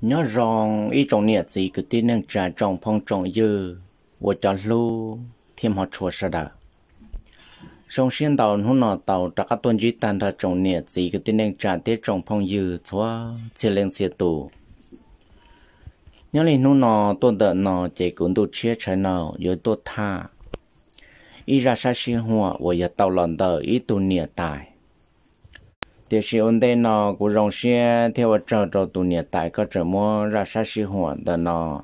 nhớ rằng ý trong nhiệt gì cứ tin năng trả trong phong trong dư vô cho lu thêm họ chùa sợ đờ trong xuyên tàu hôm nọ tàu trả các tuần chỉ tàn ra trong nhiệt gì cứ tin năng trả tiết trong phong dư xóa chia lên chia tù nhớ lên hôm nọ tuần đợt nọ chỉ cũng đủ chia trái nào rồi tốt tha ý ra sao xuyên hoa vô giờ tàu lòn tờ ý tu nhiệt tài thì sự ổn định nó của dòng xe theo trở trở tụ nhiệt tại các trở mua ra sát sĩ hoạt đó nó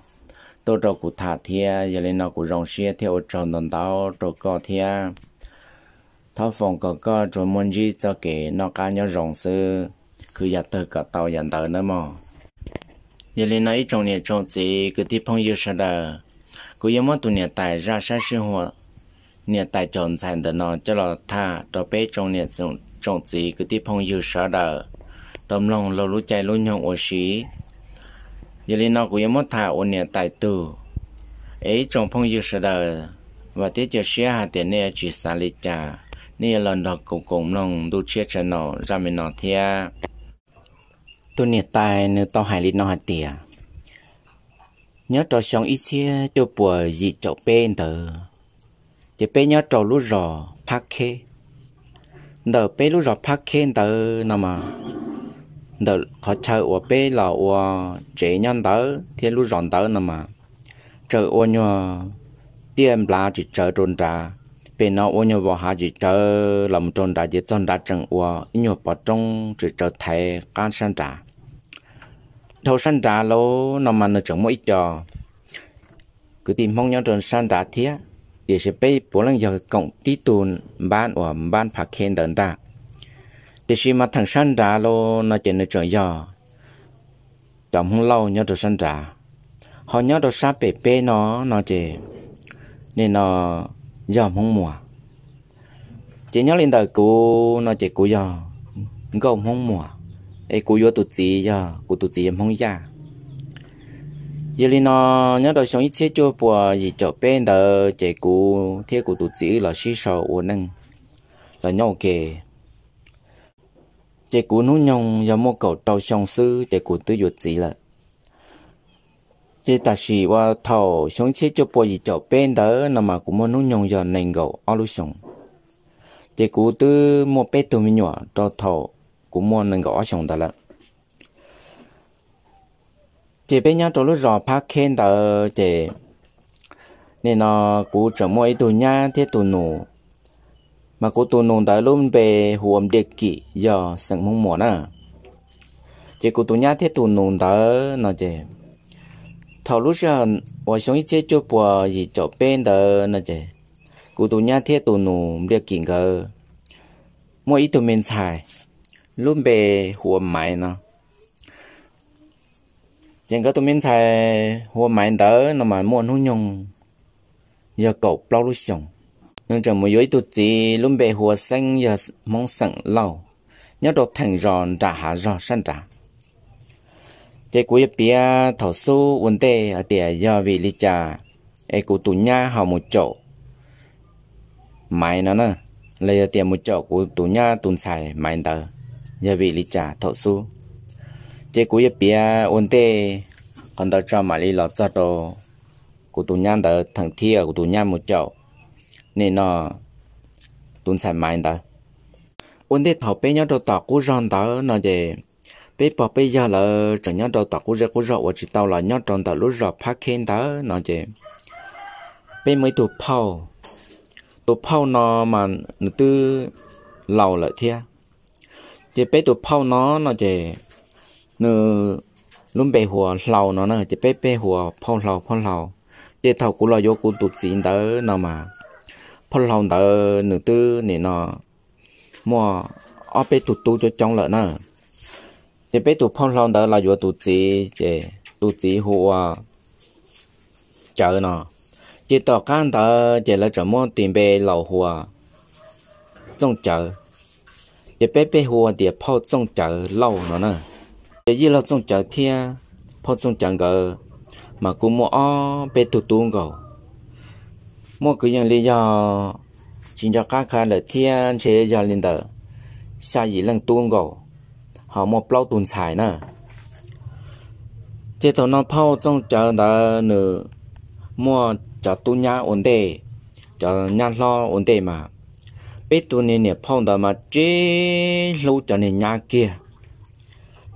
tôi trở cũng thả thia giờ lên nó của dòng xe theo trở nón tao trở có thia thao phòng có có trở muốn gì cho kể nó cá nhau dòng sư cứ giờ tới cả tàu dần tới nữa mà giờ lên nói trong nhiệt trong gì cứ tiếp phong yêu sao đó cứ yêu mất tụ nhiệt tại ra sát sĩ hoạt, nhiệt tại chọn sản đó nó cho là thả trở bé trong nhiệt dùng trọng gì cứ tiếp phong dư sợ đờ tâm lòng lâu lũ chạy lũ nhộng ổ xí giờ lên nó cũng yếm mất thả ổn nè tại từ ấy trọng phong dư sợ đờ và tiết cho xe hà tiền nè chỉ xa lì chà nè lần đó cũng cũng lòng đu chia cho nó ra mình nó thia tôi nè tài nếu tao hải lì nó hà tiền nhớ trò sống ít chia cho bùa dị chậu bên tờ chỉ bên nhớ trò lũ rò phá khê đỡ bé lúc rồi phát khen tớ nằm mà đỡ họ chơi ở bé là ở trẻ nhân tớ thì lúc rồi tớ nằm mà chờ ở nhà tiền là chỉ chờ trôn trà bên nó ở nhà vào hạ chỉ chờ làm trôn trà chỉ trôn trà chẳng ở nhà bỏ trong chỉ chờ thầy can san trà thâu san trà lâu nằm mà nó chẳng mỗi giờ cứ tìm mong nhau trôn san trà thiết 也是被波兰要共地图班或班帕肯等的。但是嘛，唐山达咯，那真的重要。trong hung lâu nhớ được sân trả họ nhớ được sa bể bê nó nó chỉ nên nó giờ hung mùa chỉ nhớ lên đời cũ nó chỉ cũ giờ gồm hung mùa ấy cũ vô tụt gì giờ tụt gì hung già giờ lên nó nhớ đầu sống ít chế cho bùa gì cho bên đó chế cũ thế cũ tụt chỉ là xí sò ổn nâng là nhau kề chế cũ nút nhông giờ mua cầu tàu sông sư chế cũ tư dụt chỉ là chế ta sĩ và thầu sống chế cho bùa gì cho bên đó là mà cũng mua nút nhông giờ nành gầu ao lúc sống chế cũ tư mua bé tụi mình nhỏ cho thầu cũng mua nành gầu ao sống đó là chỉ bên nhau trong lúc rõ phá khen tờ chỉ nên nó cũng trở mỗi tù nha thế tù nụ mà cũng tù nụ tới luôn về huống địa kỷ giờ sẵn mong muốn à chỉ cũng tù nha thế tù nụ tờ nó chỉ thảo lúc giờ và sống ít chế cho bùa gì cho bên tờ nó chỉ cũng tù nha thế tù nụ địa kỷ cơ mỗi tù mình xài luôn về huống mãi nó chẳng có tụi mình xài hoa mai tớ nó mà mua nó nhung giờ cậu bao lúc xong nên chẳng một yếu tụ chỉ luôn bề hoa xanh giờ mong sẵn lâu nhớ đồ thành ròn trả hạ ròn săn trả chế cuối bia thảo su vấn đề ở địa giờ vì lý trà ai cụ tụ nhà họ một chỗ mai nó nè lấy tiền một chỗ của tụ nhà tụn xài mai tớ giờ vì lý trà thảo su chế cú yếp bia ôn tê con đó cho mà đi lọt cho đồ của tụi nhang đó thằng thia của tụi nhang một chỗ nên nó tụi xài mãi đó ôn tê thọ bé nhau đồ tọt cú ròn đó nó về bé bỏ bé giờ là chẳng nhau đồ tọt cú rơ cú rọ chỉ tao là nhau tròn đó lúc rọ phát khen đó nó về bé mới tụt phao tụt phao nó mà nó tư lâu lại thia chế bé tụt phao nó nó về nơ lún bè hùa lầu nó nó chỉ bè bè hùa phong lầu phong lầu chế thầu của lo vô của tụt đỡ nó phong lầu đỡ nửa tư nè nó mua ở bè tụt tu cho trong lợn nó chỉ bè tụt phong lầu đỡ là vô tụt chỉ chế nó chỉ tỏ can đỡ chế là chợ mua tiền bè lầu hùa trong chợ chế bè bè hùa thì phong trong chợ lâu nó nữa để gì là trong chợ thiên phong trong chợ gờ mà cũng mua ó bé tụ tụ gầu mua cứ những lý do chỉ cho các khách là thiên chế cho lên tờ xa gì lần tụ gầu họ mua bao tuần xài nè thế thôi nó phong trong chợ đó nữa mua chợ tụ nhà ổn định chợ nhà lo ổn định mà bé tụ này nè phong đó mà chế lâu cho nên nhà kia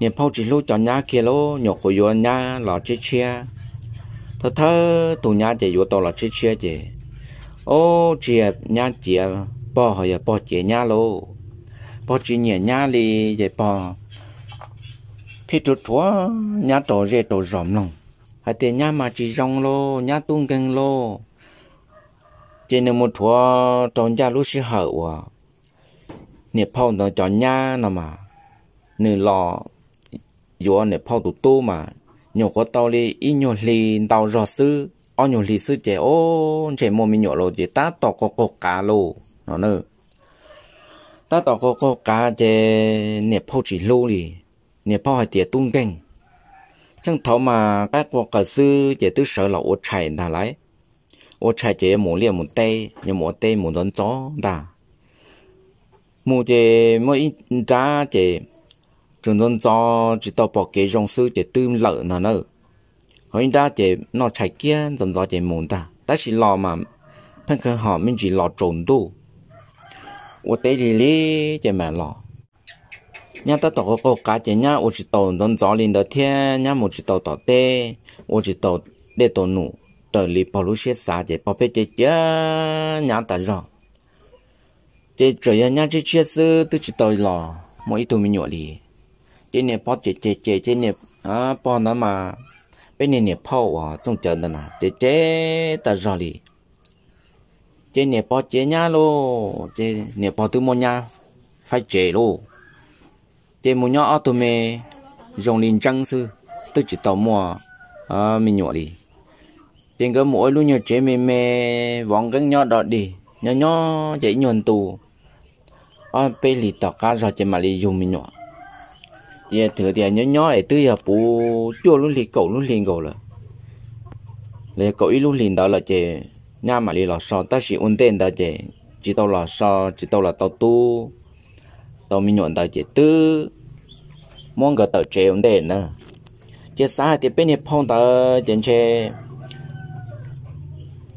niệm bao chỉ lúc cho nhà kia lô nhọc khổ yo nhà là chết chia thơ thơ tụ nhà chỉ yo to là chết chia chỉ ô chỉ nhà chỉ bỏ họ giờ bỏ chỉ nhà lô bỏ chỉ nhà nhà li chỉ bỏ phi trụ chúa nhà tổ rể tổ rộng lòng hay tiền nhà mà chỉ rong lô nhà tung căng lô chỉ nên một chúa trong nhà lúc sĩ hậu à niệm bao nó cho nhà nào mà nửa lò dù anh ne phao tụt tu mà nhỏ có tao li ít nhỏ li tao rõ sư ở nhỏ li sư chế ô chế mồm mi nhỏ lo chế ta tao có có cá lô nó nữa ta tao có có cá chế ne phao chỉ lô li ne phao hai tiệt tung canh chẳng thọ mà các quốc cả sư chế tư sở là ô chạy đà lại ô chạy chế mồm liệt mồm tê nhỏ mô tê mô đón gió đà mô chế mô ít giá chế chúng tôi cho chỉ tao bỏ cái dòng sư để tư lợi nó nữa hồi đó chỉ nó chạy kia dần dần chỉ muốn ta ta chỉ lo mà phân khởi họ mình chỉ lo trốn đủ 我得里里就买了。伢到到个国家，这伢我知道能早领到天，伢不知道到得，我知道得到努，这里保路些啥的，宝贝姐姐伢得着。这这样伢这确实都知道了，没一头没鸟哩。今年包姐姐姐今年啊包那嘛，今年年包啊中奖的呐，姐姐在这里，今年包姐伢喽，这年包都么伢发姐喽，这么伢阿都没容林张是都知道么啊没鸟哩，这个么路鸟姐妹妹王跟鸟到的，鸟鸟这鸟多，啊被里头干啥这嘛里有没鸟？thì thừa thì nhỏ nhỏ ấy tươi hợp bố chua luôn liền cậu luôn liền cậu là lấy cậu ý luôn liền đó là chị nhà mà đi là sao ta chỉ ổn định đó chị chỉ tao là sao chỉ tao là tao tu tao mi nhọn đó chị tư mong cái tờ chị ổn định nữa chị xa thì bên này phong tao chân chị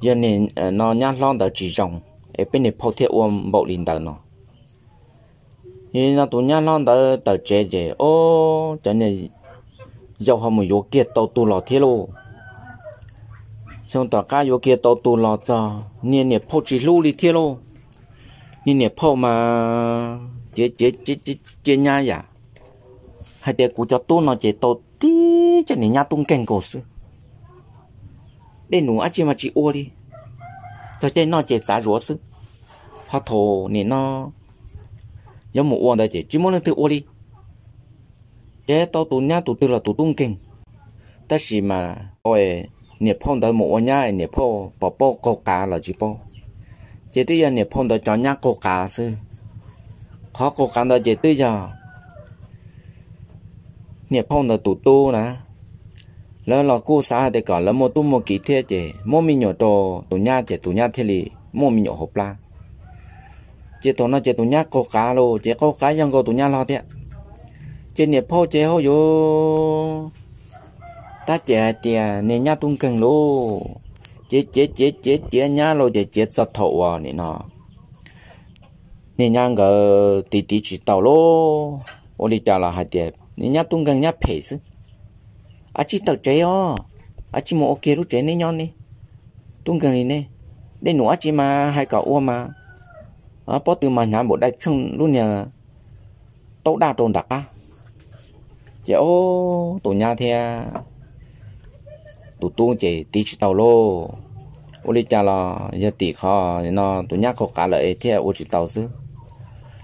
giờ này à, nó nhát lon tao chỉ rồng ở bên này phong thiết ôm bộ liền tao nó thì nó tụi nhà nó đã tờ chế chế ô cho nên dầu họ mới vô kia tàu tu lò thế lô xong tàu cá vô kia tàu tu lò cho nên nè phô chỉ lưu đi thế lô nên nè phô mà chế chế chế chế chế nhà ya hai đứa cụ cho tu nó chế tàu tí cho nên nhà tung kèn cổ sư để nụ ăn chim mà chỉ ô đi cho nên nó chế giá rúa sư họ thổ nên nó giống một uống đại chỉ chỉ muốn lên tự uống đi chế tao tu nhá tu tư là tu tung kinh ta chỉ mà ôi nẹp phong tới một uống nhá nẹp phong bỏ bỏ cố cá là chỉ bỏ chế tư giờ nẹp phong tới cho nhá cố cá sư khó cố cá đó chế tư giờ nẹp phong tới tu tu cố để cả mua mua tu tu tu thiết to hộp nè แล้วเรากู้สาแต่ก่อนแล้วโมตุ้มโมกี่เทียเจโมมีหยอโตตุญญาเจตุญญาเทลีโมมีหยอหปลา chế tổ nó chế tổ nhá có cá lô chế có cá yang cô tổ nhá lo thế chế nhiệt phô chế hô vô ta chế tiền nè nhá tung cần lô chế chế chế chế chế nhá lô chế chế sạt thổ à nè nó nè nhá ngờ tí tí chỉ tàu lô ô đi tàu là hai tiền nè nhá tung cần nhá phê sư à chỉ tàu chế ó à chỉ một ok luôn chế nè nhon nè tung cần nè đây nữa chỉ mà hai cậu ô mà à, ờ, bỏ từ mà nhà bộ đại chung luôn nhờ tốt đa tồn đặc á chị ô tổ nhà thì à, tổ tu chị tí tàu lô ô lý cha là giờ tí khó nó tổ nhà khó cả lợi thì ô chỉ tàu chứ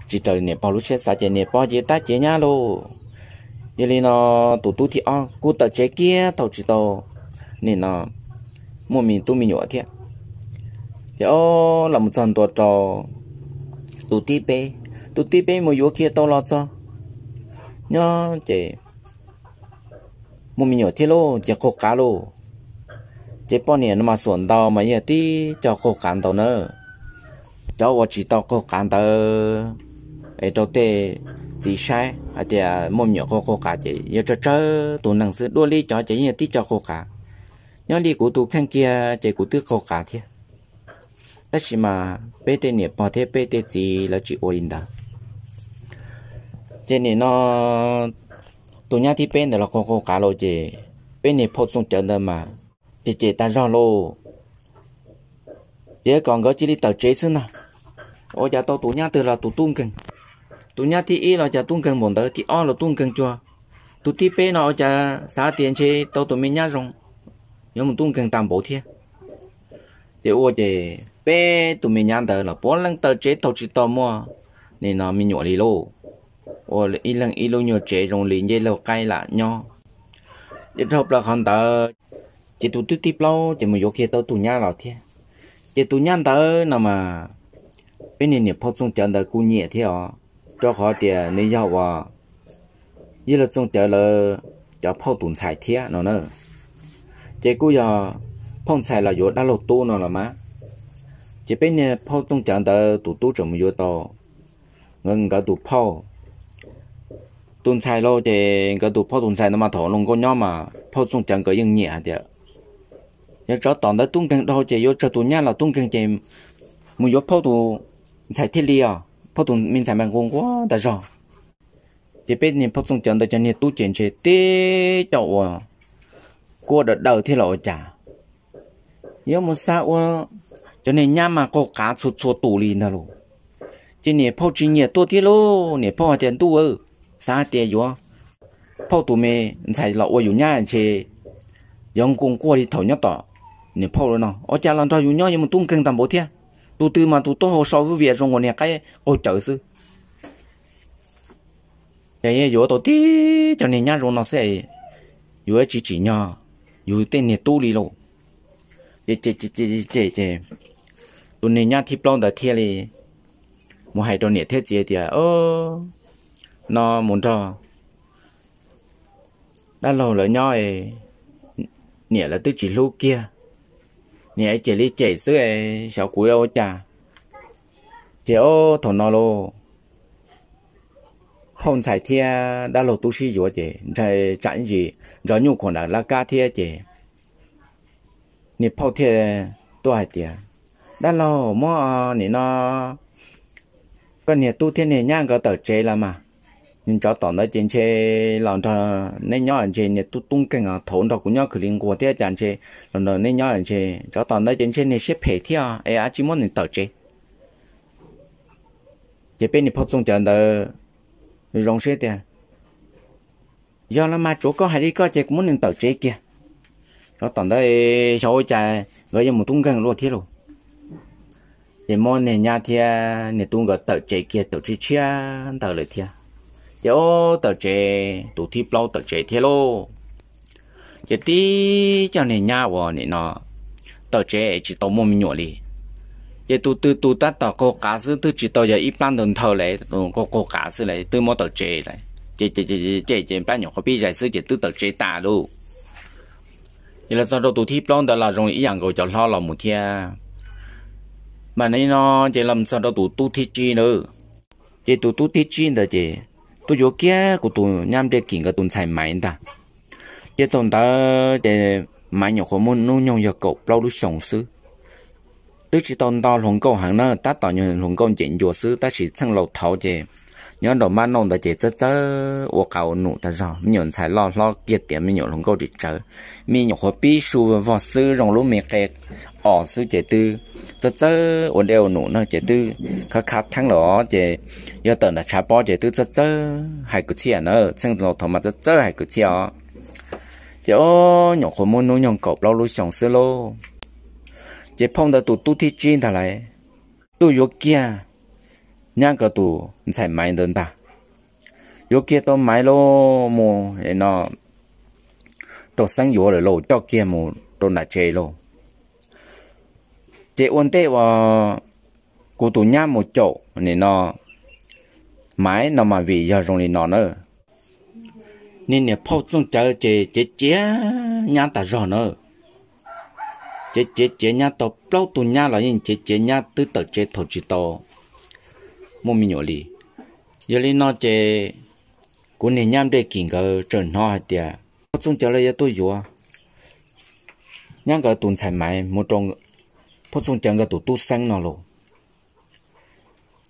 chỉ trời nè bao lúc chết xa chỉ nè bao chị ta chỉ nhà lô giờ lý nó tổ tu thì on cú tờ chế kia tàu chỉ tàu nên nó mua mình tu mình nhỏ thiệt chị ô làm một trận tổ trò tụ tí bê tụ tí bê mà yếu kia tao lo cho nhớ chế một mình nhỏ thế lô chỉ khô cá lô chị bao nó mà xuống tàu mà giờ tí cho khô cán tàu nữa cho vợ chỉ tàu khô cán tàu ấy đầu tê chỉ sai à chị à, một nhỏ khô khô cá chế giờ cho chơi tụ năng sư đua đi cho chế giờ tí cho khô cá nhớ đi cụ tụ khăn kia chế cụ tứ khô cá thiệt 那是嘛，白天呢，白天白天子来去玩的。这里呢，东亚这边的了，刚刚讲了这，边呢普通真的嘛，姐姐单上喽。这讲个这里到这次呢，我家到东亚的了，都东根，东亚第一了，家东根蒙的，第二了东根做，都第八了，家啥点去到东面亚中，要么东根当保天。thì ô chị bé tụi mình nhắn tới là bốn lần tới chế tàu chỉ tàu mua nên nó mình nhỏ lì lô ô ít lần ít lô nhỏ chế rồng lì dây lâu cay là nho chỉ chụp là không tới chỉ tụi tụi tiếp lâu chỉ mình vô kia tới tụi nhà rồi thế chỉ tụi nhắn tới nào mà bên này nhập phong chân tới cú nhẹ thế à cho họ tiền nên giàu à như là trong chợ là cho phong tụi xài thế nó nữa chỉ cú giờ phong xài là vô đã lột tu nó là má chỉ bên nè phong tung chẳng đỡ tụ tu trồng vô to ngừng cả tụ phong tung xài lo thì cả tụ phong tung xài nó mà thổ lông con nhau mà phong tung chẳng có yên nhẹ chứ nhớ rõ tòn đã tung càng đâu chỉ vô cho tụ nhá là tung càng chỉ muốn vô phong tụ xài thiết li à. phong tụ mình xài mang gông quá đã rồi chỉ bên nè phong tung chẳng đỡ cho nè tu chuyển chế tê chậu à cô đầu thì lộ chả 要么啥我，就你伢嘛搞干出出独立那喽，今年跑今年多点喽，你跑点多哦，啥点有啊？跑多没？你才老我有伢去，阳光过里头伢到，你跑了呢？我家人家有伢有么东跟但没天，都对嘛都多好少五月中我呢该我走是。cái yếu tố tí cho nên nhá rồi nó sẽ yếu chỉ chỉ nhá yếu tên này tu đi rồi chị chị chị chị chị chị, tụi này nhá thì plong đã thiệt đi một hai đôi nhiệt thiết chế thì ô nó muốn cho đã lâu rồi nhau ấy nhiệt là tức chỉ lúc kia nhiệt ấy chỉ đi chạy xứ ấy sáu cuối ô chà thì ô thằng nó lô không phải thiệt đã lâu tu sĩ rồi chị, chạy chạy gì rồi nhu còn là la ca thiệt chị. 你泡天多海点，đã lâu mò nị nó con nè tu thiên nè nhang có tờ chế là mà nhưng cháu tỏ nó trên chế lòng thờ nên nhỏ anh chế nè tu tung cái ngà thốn đó cũng nhỏ cứ liên quan tới chàng chế lòng thờ nên nhỏ anh chế cháu tỏ nó trên chế nè xếp hệ theo ai à, á chỉ muốn nè tờ chế chế bên nè phát xuống chàng đó rong xếp tiền do là mà chỗ có hai đi có chế cũng muốn nè tờ chế kia cho tận đây cháu cha với những một tung gần luôn thiết rồi thì mon này nhà thì à, này tung gần tờ chạy kia tờ chế chia tờ lời thia giờ tờ chạy tụ thi bao tờ chạy thiết lô giờ tí cho này nhà của này nó tờ chạy chỉ tao mua mình nhỏ đi giờ tụ tụ tụ ta tờ cô cá sư tụ chỉ tao giờ ít ban đồng thầu lại cô cô cá sư lại tụ mua tờ chạy lại chế chế chế chế chế ban nhỏ có biết giải sư chỉ tụ tờ chế ta luôn giờ là sao đâu tụi thi plong đã là rồi ý rằng rồi cho lo là một thia mà nãy nó chỉ làm sao đâu tụi tu thi chi nữa chỉ tụi tu thi chi nữa chỉ tụi vô của tụi nhắm để kiện cái tụi xài máy ta chỉ xong ta để máy nhỏ của môn nó nhông giờ cậu lâu lúc tức chỉ tồn tao hồng câu hàng nó ta tỏ như hồng câu chuyện chùa xứ ta chỉ sang lầu thảo chỉ nhớ đồ mà nông ta chỉ chớ chớ ô cầu nụ ta rõ mình nhận xài lo lo kia tiền mình nhận không câu chỉ chớ mình nhận có bí su vào sư rong lũ mẹ kẹt ở sư chỉ tư chớ chớ ô đều nụ nó chỉ tư khá khá thăng lọ chỉ giờ tận là chả bỏ chỉ tư chớ chớ hay cứ chia nữa xong rồi thằng mà chớ chớ hay cứ chia chỉ ô nhận có muốn nụ nhận cột lâu lũ sống sư lô chỉ phong đã tụ tu thi chuyên thà lại tu vô kia nhang cái tủ chạy mày đơn ta yo kia to máy lô mù nó đồ sinh yo rồi lô cho cái mù to là chơi lô chế ôn tê và cái tủ nhang một chỗ nên nó mày nó mà vì giờ dùng thì nó nữa nên nè phao trong chơi chơi chơi, chế nhang ta rồi nữa chế chế chế nhang to bao tủ nhang là nhìn chế chế nhang tư tờ chế thổ chỉ to mua mi nhỏ lì giờ lên nó chơi cũng nên nhắm để kiện cái trần nó hay tiệt chúng chờ lấy tôi vừa nhắm cái tuần sản mày một trong phát chúng chờ cái tụ tu sang nó luôn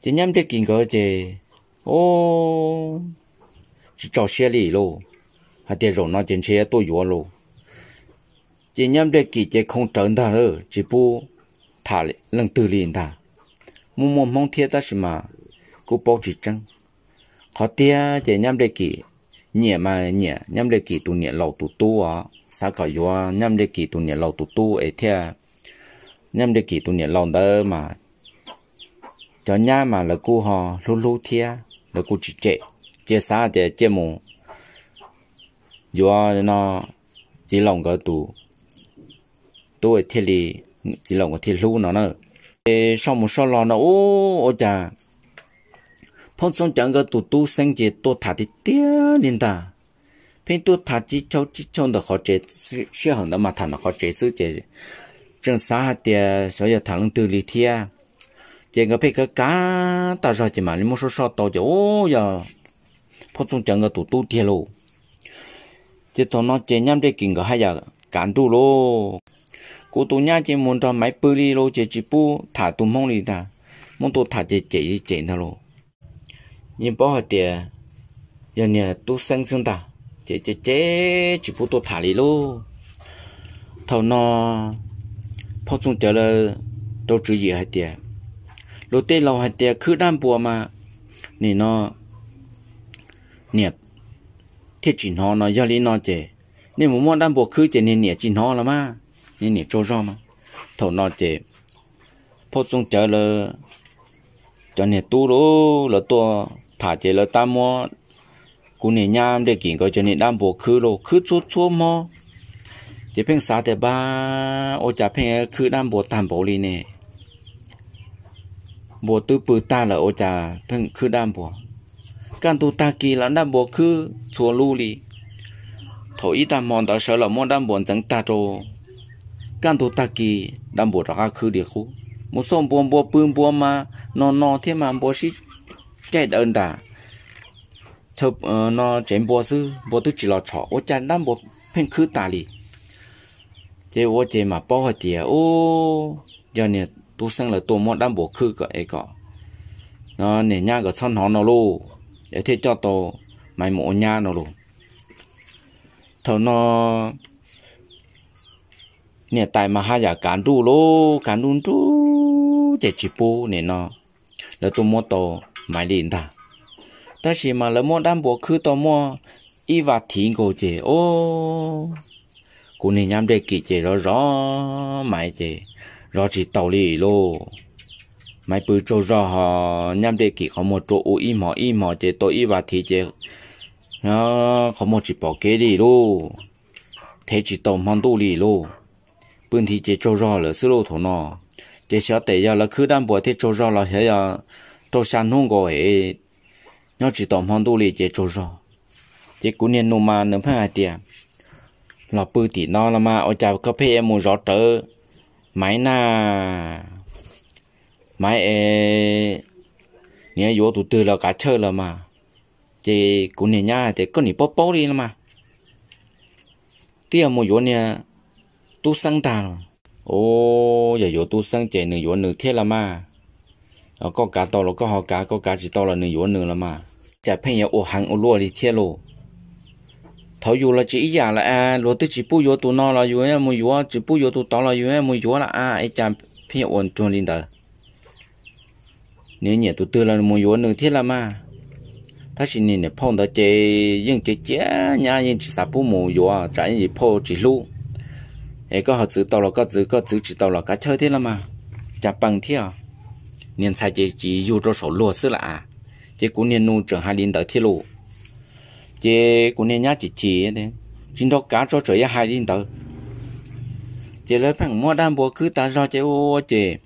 chỉ nhắm để kiện cái chơi ô chỉ trò xe lì luôn hay tiệt rồi nó trên xe tôi vừa luôn chỉ nhắm để kiện chơi không trần thà nữa chỉ bu thả lần từ liền thà mua mua mong thiết ta mà cú bao chỉ trăng họ tia chỉ nhâm đề kỷ nhẹ mà nhẹ nhâm đề kỷ tụ nhẹ lầu tu tu á sao cả yo nhâm đề kỷ tụ nhẹ lầu tu tu ấy thea nhâm đề kỷ tụ nhẹ lầu đó mà cho nhà mà là cú họ lú lú thea là cú chỉ chạy chia xa thì chia mù yo nó chỉ lòng cái tu tu ấy thea lì chỉ lòng cái thea lú nó nữa sau một số lo nó ô ô chà phong song chẳng cái tụ tu sinh chế tu thả thì tiếc nên ta bên tu thả chỉ cháu chỉ cháu được khó chế sẽ hằng đó mà thằng nó khó chế sự chế trường xa thì sau giờ thằng lưng từ lý thia chế cái bên cái cá ta rồi chỉ mà nếu muốn số số tàu chứ ô giờ phong song chẳng cái tụ tu thiệt luôn chế tao nó chế nhắm để kinh cái hai giờ cản tu luôn cô tu nhá chế muốn cho máy bự đi luôn chế chỉ bu thả tu mông đi ta mông tu thả chế chế chế nó luôn nhưng bỏ tiền giờ nhà tu sinh sang ta chế chế chế chỉ phụ tu thả đi luôn thầu nó phong sung chờ là đâu chữ gì hay tiền lô tê lâu hay tiền cứ đan bùa mà nè nó nẹp thiết chỉ họ nó giờ lý nó chế nên muốn muốn đan bùa cứ chế nên nè chỉ họ là mà nên nè trâu rau mà thầu nó chế phong sung chờ là cho nè tu lô là tu thả chế là ta mua cú này nhám để kiện coi cho nên đam bộ khứ rồi khứ chua chua mò chế phèn xá để ba ô chả phèn e khứ đam bộ tam bộ li nè bộ tư bự ta là ô chả phèn khứ đam bộ can tu ta kỳ là đam bộ khứ chua lu li thổ ý ta mòn đó sợ là mòn đam bộ chẳng ta rồi can tu ta kỳ đam bộ ra khứ địa khu một số bộ bộ bưng bộ mà nó nó thế mà bộ xí chạy đơn đã thợ ờ, nó chém bò sư bò tôi chỉ lo chọ ô chăn lắm bò phên khứ tà lì chế ô chế mà bao hồi tiề ô giờ này tu sang là tu món đam bò khứ cái ấy cọ nó nè nhà cái chân họ nó luôn để thế cho tôi mày mổ nhà nó luôn thầu nó nè tại mà hai giờ cán đu lô cán đu chú để chỉ bố nè nó là tôi mua tàu 买零的。但是嘛，了莫单薄去到莫，伊话听过者哦，过年伢得记者了 rõ 买者，rõ 是道理咯。买不做 rõ 哈，伢得记好莫做乌一毛一毛者多伊话提者，啊，好莫是包给你咯，提起到忙肚里咯，本提者做 rõ 了是路途呢，这小弟要了去单薄提做 rõ 了些呀。cho sản nông gọi nhớ chỉ tóm hòn đô lì chế cho rõ chế cú niên nô mà nấm phải tiệm lọ bự tỉ nó là mà ở chào cà phê em muốn rõ trở máy na máy ê nhớ vô tụ tư là cả chơi là mà chế cú niên nhá chế có nỉ bóp bóp đi là mà tiệm một vô nè tu sang ta rồi ô giờ vô tu sang chế nửa vô nửa thiết là mà 然后高价到了高好价高价就到了那有能了嘛，这朋友我喊我落里天喽，他有了这一样了啊，落的只不有多拿了，有也没有啊，只不有多到了，有也没有了啊，一讲朋友我中领的，年年都得了没有能天了嘛，他是年年碰到这应这这伢人只啥不没有啊，咱也跑这路，哎，个好知道了，个知个知知道了，个晓得了嘛，讲半天啊。年菜节只有着手螺丝了啊，这过年弄正还领导铁路，这过年伢只节呢，今朝干着这也还领导，这老板莫单薄去，但是这我这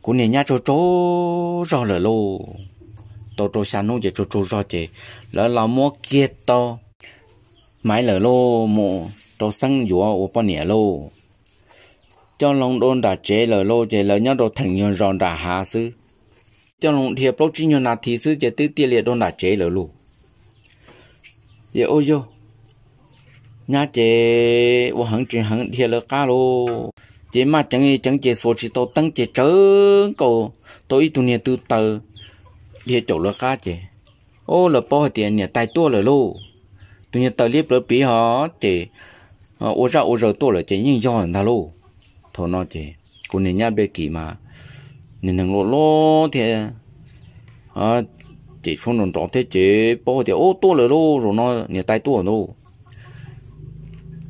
过年伢就着着了喽，到着下弄这就着着这，老老莫见到买了喽，莫到生月我半年喽。cho lòng đôn đã chế lời lô chế lời nhau đồ thành nhân ròn đã hạ sư cho lòng thiệp lô chỉ nhân là thì sư chế tư tiền liệt đôn đã chế lời lù vậy ôi yo nhà chế vô hằng chuyện hằng thiệt lời cá lô chế mà chẳng gì chẳng chế số chỉ tàu tăng chế chớ cầu tôi tu niệm tư tờ thiệt chỗ lời cá chế ô lời bỏ tiền nhà tài tua lời lô tu niệm tờ liệp lời bí họ chế ờ, ô ra ô rồi tua lời chế nhưng do người ta lô thô nó thì cô này nhá bê kỳ mà nên thằng lộ lô thì à chỉ phong nón trọng thế chế bỏ thì ô tô rồi lô rồi nó nhà tay tua lô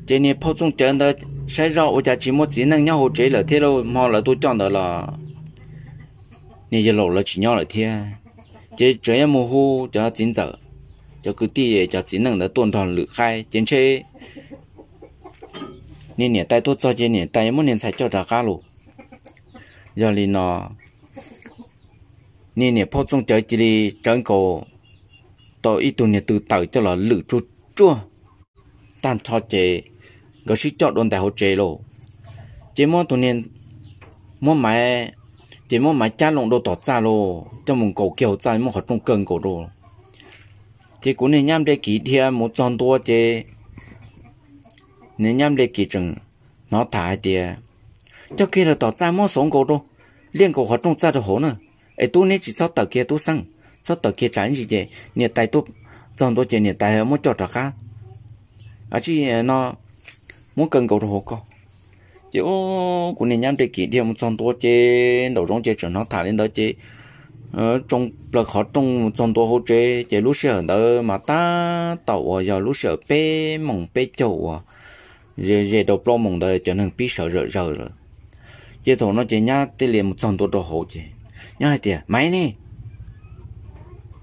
chế này phao trung chân đó sẽ ra ở nhà chỉ một chỉ năng nhau chế là thế đâu mà là tôi chọn đó là nên giờ lộ là chỉ nhau là thế chế chế mồ hôi cho chính tờ cho cứ ti cho chính năng đã tuần toàn lự khai chiến chế nên nè tại tôi cho chơi nè tại mỗi nên cho ra cá lù giờ lì nó nên nè phô trong chơi chỉ lì chân cổ ít tuần nè từ tàu cho là lử chua chua tan cho chơi có sự cho đại hồ chơi lô chỉ mỗi tuần nè mỗi máy chỉ mỗi máy cha lồng đồ tỏ ra lô cho mình cổ kiểu ra mỗi họ trong cơn cổ đồ chỉ cũng nên nhắm để kỹ thiệp một tròn tua chơi nên nhắm lê kỳ chừng nó thả tiề cho kia là tỏ ra mó sống cổ đâu liên cổ hoạt động ra được hổ nữa ấy tu nên chỉ sau tờ kia tu sang sau tờ kia tránh gì vậy nhiệt tài tu dòng tôi chỉ nhiệt tài ở mỗi chỗ đó à chỉ à, nó muốn cần cổ được hổ co chứ của nên nhắm lê kỳ đi một dòng tôi chế đầu rong chế chuẩn nó thả lên đó chế ờ trong là khó trong trong tôi hỗ chế chế lúc sửa đó mà ta tàu ở giờ lúc sửa bê mỏng bê chậu à giờ giờ đầu pro mong đời cho nên biết sợ rợ rợ rồi giờ thổ nó chỉ nhá tê liền một trăm đô đồ hộ chứ nhá hai tiền máy nè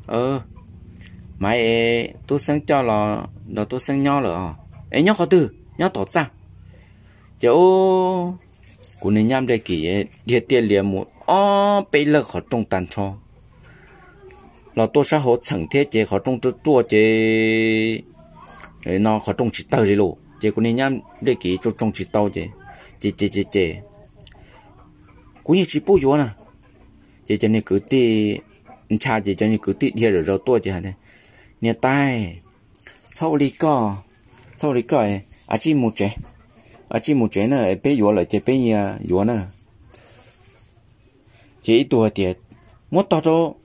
ờ máy tôi sáng cho là là tôi sáng nhau rồi ấy nhau khó từ nhau tỏ ra chỗ của nên nhám đây kì địa tiền liền một ó bây giờ khó trong tàn cho là tôi sẽ hỗ chẳng thế chế khó trong chỗ chua chế nó khó trong chỉ tờ đi luôn chỉ có nên nhắm để kỹ cho trong chỉ tàu chứ chỉ chỉ chỉ chỉ cũng như chỉ bù vô nè chỉ cho nên cứ tì cha chỉ cho nên cứ ti đi rồi rồi tua chứ hả nè nè tai sau đi co sau đi co à chỉ một chế à chỉ một chế nè bé vô lại chế bé nhà vô nè chỉ tua tiệt mất tao đâu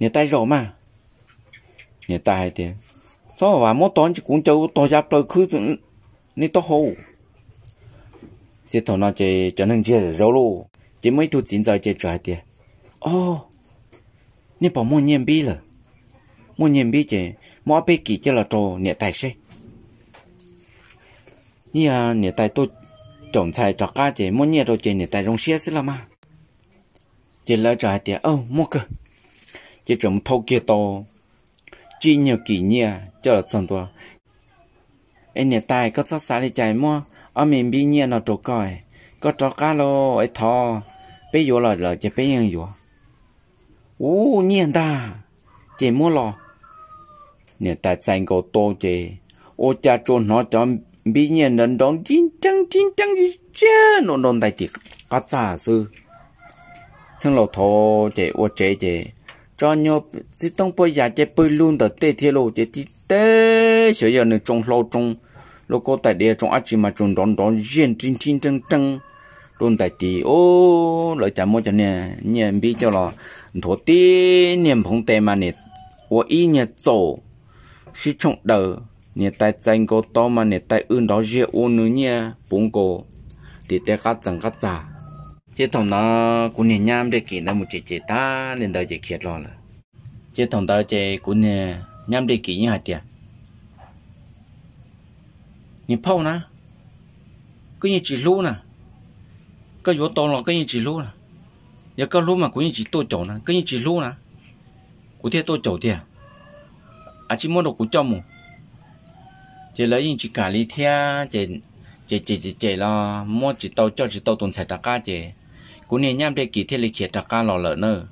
nè tai rồi mà nè tai tiệt so và mốt tón chỉ cũng châu to giáp tôi cứ ni to hồ chỉ thằng nào chỉ cho nên chỉ rau chỉ mấy thứ chín giờ chỉ trái tiền ô ni bảo mua nhiên bi là mua nhiên bi chỉ mua bê kỳ chỉ là trò nhẹ tài xe ni à nhẹ tài tôi trồng 菜找家姐，莫捏着姐你带种些事了吗？姐来找姐哦，莫个，姐怎么偷给到？chỉ nhiều kỷ niệm cho là chọn tua anh nhà tài có sát xá đi chạy mua ở miền biên nhiên nó trổ còi có trò cá lô ấy thò bây giờ là là chỉ bây giờ rồi ô nhiên ta chỉ mua lò nhà tài sang cầu tô chỉ ô cha trôn nó cho biên nhiên đến đón chín chăng chín chăng gì chứ nó đón đại tiệc có cha sư thằng lò thò chỉ ô chế chỉ cho nhau chỉ tông bây giờ chỉ bơi luôn tới tê thiệt lộ chỉ tí tê sửa giờ này trong lâu trong lô cô tại địa trong ách mà trong đón đón riêng trên trên chân chân luôn tại tí ô lợi chả mua cho nè nhẹ bị cho là thổ tí niệm phong tê mà nè của y nhẹ tổ sĩ trọng đầu nhẹ tại danh cô to mà nhẹ tại ưn đó riêng ô nữa nhẹ bụng cô thì tê cắt chẳng cắt giả chế thằng nó cũng nhẹ nhám để kiện nó một chế chế ta nên đời chế kiệt lo là chế thằng đó chế cũng nhẹ nhám để kiện như hạt tiền như phao nè cứ như chỉ lú nè cứ yếu to là cứ như chỉ lú nè giờ cái lú mà cũng như chỉ tôi chỗ nè cứ như chỉ lú nè cũng thế tôi chỗ thiệt à chỉ muốn được cũng cho mù chỉ lấy như chỉ cả lý thiệt chỉ chỉ chỉ chỉ lo mua chỉ tàu cho chỉ tàu tuần sài đặc cá chỉ cú nè nhám để kỳ thiết lịch kia tất cả lò lợn nữa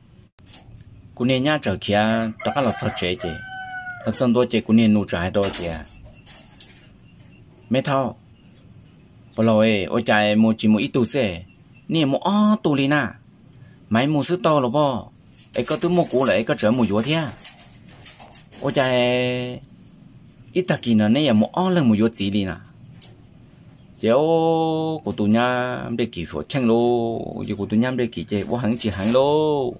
cú nè nhám trở kia tất cả lò sao chết chứ thật sân đôi chế cú nè nụ trái đôi chứ mấy thao bà lò ấy ôi trái mua chỉ mua ít tu xe nè mua ó tu li na máy mua sứ to rồi bò ấy có thứ mua cũ lại ấy có trở mua vua thế ôi trái ít ta kỳ nữa nè mua ó lần mua vua chỉ đi na chéo của tu nhà để kỹ phổ chăng lô giờ của tu nhà để kỹ chế vô hẳn chỉ hẳn lô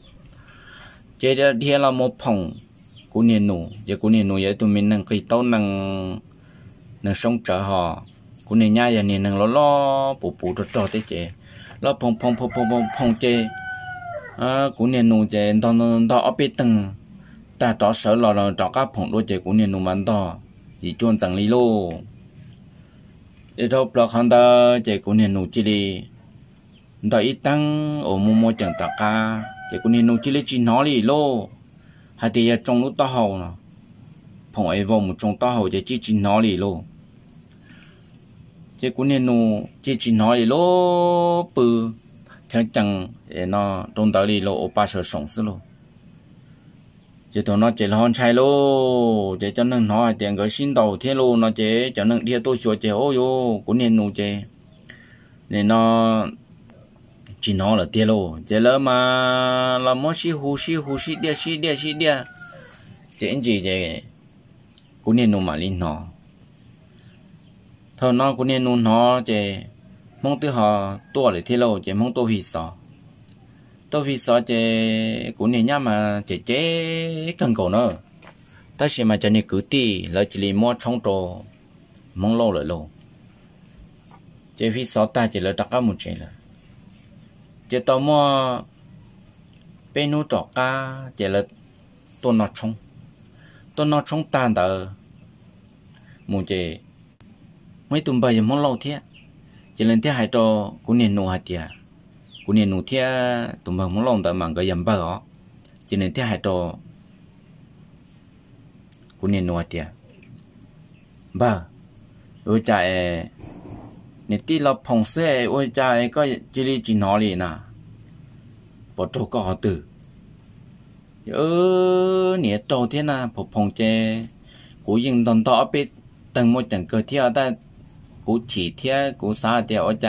chế ra đi là một phòng của niên nụ giờ của niên nụ giờ tụi mình năng cây tao năng năng sống trở họ của niên nha giờ niên năng lo lo bù bù trò trò thế chế lo phòng phòng phòng phòng phòng phòng chế à của niên nụ chế đo đo đo ở bên tầng ta đó sở lo lo đó các phòng đôi chế của niên nụ mà đó chỉ chôn tầng lý lô ít đâu bà khăn ta chạy cũng nên nụ chỉ đi đã ít tăng ở mô mô chẳng tạ ca chạy cũng nên nụ chỉ đi chỉ nó đi lô hai thì trong lúc ta hầu nè phòng ấy vào một trong ta hầu chạy chỉ chỉ nó đi lô chạy cũng nên nụ chỉ chỉ nó đi lô bự chẳng chẳng nó trong tới đi lô ở ba sở sống xí lô chỉ tụi nó chỉ là hòn chai lô chỉ cho nên nói tiền gửi xin tàu thế lô nó chế, cho nên đi tôi chùa chế ô yo cũng nên nụ chỉ nên nó chỉ nó là tiền lô chỉ lỡ mà là mất xí hú xí hú xí đi xí đi, xí đia chỉ anh chị chế, cũng nên nụ mà linh nó thôi nó cũng nên nụ nó chế, mong tôi họ tua để thế lô chỉ mong tôi hì sọ tôi vì sao chế cũng nên nhá mà chế chế cần cổ nữa ta chỉ mà cho nên cứ ti, lại chỉ lấy mua trong trò mong lâu lại lâu chế vì sao ta chỉ là đặt cả một chế là chế tao mua bên nút trọ ca chế là tôi nó trong tôi nó trong ta đỡ, một chế mấy tuần bây giờ mong lâu thế chỉ lên thế hai cho cũng nên nô hai tiền กูเนี่ยหนูเที่ยตุ่มบังมองลงแต่มันก็ยังบ้าอ๋อจีเนี่ยเที่ยหายโตกูเนี่ยหนูเที่ยบ้าโอ้ยใจเนี่ยที่เราพงเส้โอ้ยใจก็จีรีจีนอเลยนะปวดตวก็หอตื่นเออเนี่ยโตเทียนะผมพงเจกูยิงตอนต่อไปตั้งหมดจังเกิดเที่ยวแต่กูฉีเที่ยกูสาเที่ยวอาจ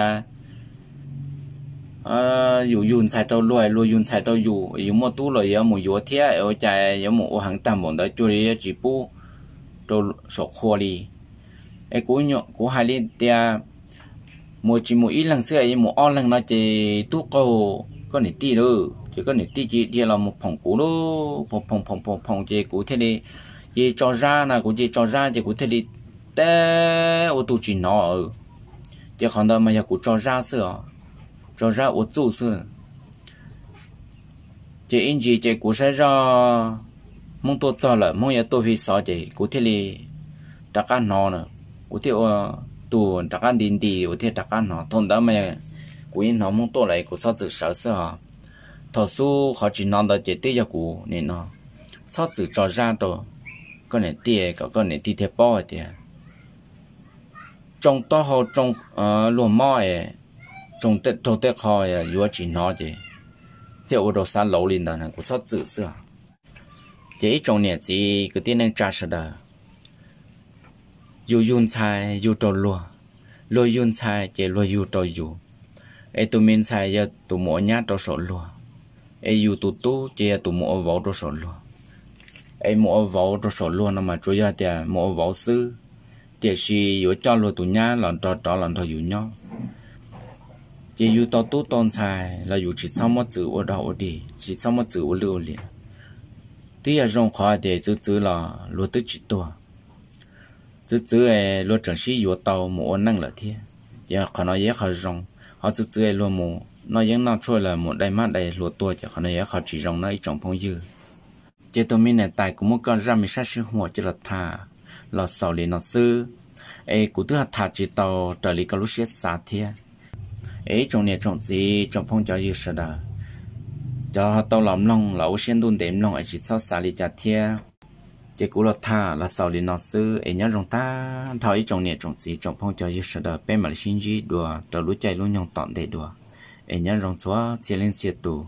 ờ yun sai tao lôi lôi yun sai tao dù dù mà tu rồi giờ mà dù thế ở chạy giờ tam bọn đó chú đi chỉ bu tao sổ khô đi cú nhọ cú hai đi tia một chỉ một ít lần xưa ấy một on lần nó chỉ tu cầu có nỉ ti chỉ có nỉ ti chỉ thì là phòng cũ đó phòng phòng phòng phòng phòng chỉ cũ thế đi chỉ cho ra là cũng chỉ cho ra chỉ cũ thế đi té tu chỉ nó chỉ còn đâu mà giờ cũ cho ra xưa cho ra ô trụ sư chỉ in gì chỉ cố sẽ ra mong tôi cho là mong nhà tôi vì sao chỉ cố thế li đặc can nó nè, cố thế ở tu đặc can đình đi cố thế đặc can nó thôn đó mày, cố in nó mong tôi lại cố sao chữ sợ sợ hả thọ su họ chỉ nói đó chỉ tiếc cho cố nên nó sao chữ cho ra đó cái này tiếc cái cái này tiếc bao tiếc trong to họ trong ờ luôn mỏi 中得中得考呀，有钱拿的，这我都三楼里的呢，我操紫色。这一种年纪，个点能扎实的，有用菜有着落，落用菜这落有着有，哎，都明菜也都莫伢着手落，哎，有都都这都莫往着手落，哎，莫往着手落，那么主要的莫往事，这是有着落都伢，让着着让着有伢。ye yu to tu ton chai là yu chỉ sau một chữ ở đầu đi chỉ sau một chữ ở lưu liền tí à rong khó để chữ chữ là lúa tức chỉ to chữ chữ ấy lúa chẳng xí yu tàu một năng là thế giờ khó nói ye khó rong họ chữ chữ ấy lúa một nó vẫn nó trôi là một đại mắt đại lúa to chỉ khó nói ye khó chỉ rong nó ít trong phong dư chế tôi mình này tại cũng muốn con ra mình sát sư hồ chỉ là thà là sầu liền nó sư ấy cụ thứ hạt thà chỉ tàu trở lại cái lúc xé xả thiệt ấy trong này trong gì trong phong trào gì sao đó cho tao làm lòng lão xuyên đun đếm lòng ấy chỉ sau xả đi chả thia chỉ cú là thà là sau đi nó sư ấy nhớ trong ta thao ấy trong này trong gì trong phong trào gì sao đó bên mà xin gì đùa tao lú chạy lú nhong tọn để đùa ấy nhớ trong xóa chỉ lên xịt tù